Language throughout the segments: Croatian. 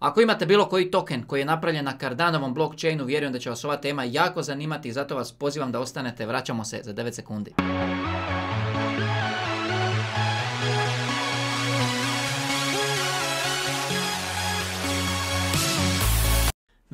Ako imate bilo koji token koji je napravljen na Cardanovom blockchainu, vjerujem da će vas ova tema jako zanimati i zato vas pozivam da ostanete. Vraćamo se za 9 sekundi.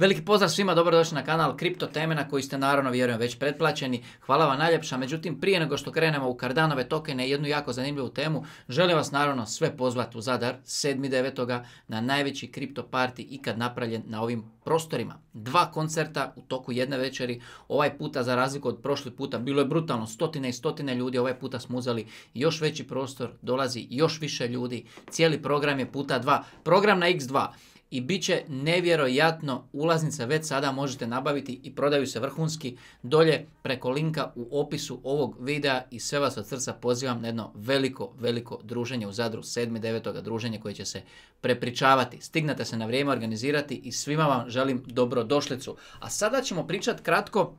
Veliki pozdrav svima, dobrodošli na kanal Kripto Teme na koji ste naravno vjerujem već pretplaćeni. Hvala vam najljepša, međutim prije nego što krenemo u Kardanove tokene jednu jako zanimljivu temu, želim vas naravno sve pozvati u Zadar 7.9. na najveći kripto parti ikad napravljen na ovim prostorima. Dva koncerta u toku jedne večeri, ovaj puta za razliku od prošli puta bilo je brutalno, stotine i stotine ljudi, ovaj puta smo uzeli još veći prostor, dolazi još više ljudi, cijeli program je puta dva, program na x2 i bit će nevjerojatno ulaznice već sada možete nabaviti i prodaju se vrhunski dolje preko linka u opisu ovog videa i sve vas od srca pozivam na jedno veliko, veliko druženje u Zadru 7.9. druženje koje će se prepričavati. Stignete se na vrijeme organizirati i svima vam želim dobrodošlicu. A sada ćemo pričati kratko,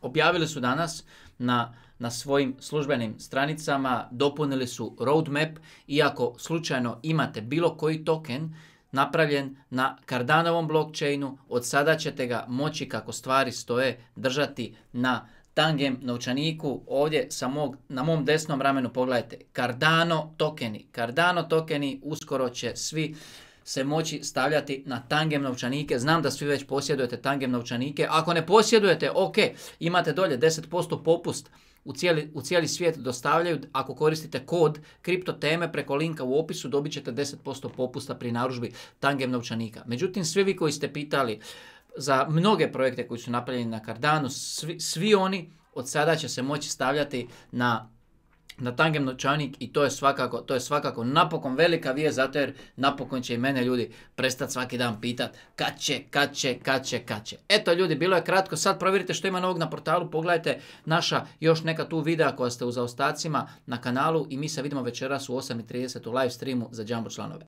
objavili su danas na na svojim službenim stranicama, dopunili su roadmap, ako slučajno imate bilo koji token, napravljen na Kardanovom blockchainu. Od sada ćete ga moći kako stvari stoje držati na tangem novčaniku ovdje sa na mom desnom ramenu pogledajte Cardano tokeni. Cardano tokeni uskoro će svi se moći stavljati na tangem novčanike. Znam da svi već posjedujete tangem novčanike. Ako ne posjedujete, ok, imate dolje 10% popust u cijeli, u cijeli svijet dostavljaju. Ako koristite kod kripto teme preko linka u opisu dobit ćete 10% popusta pri naružbi tangem novčanika. Međutim, svi vi koji ste pitali za mnoge projekte koji su napravljeni na Cardano, svi, svi oni od sada će se moći stavljati na na tangem novčanik i to je svakako, to je svakako napokon velika vijest zato jer napokon će i mene ljudi prestati svaki dan pitat kad će, kad će, kad će, kad će. Eto ljudi, bilo je kratko, sad provjerite što ima novog na portalu, pogledajte naša još neka tu videa koja ste u zaostacima na kanalu i mi se vidimo večeras u 8.30 u live streamu za Jumbo članove.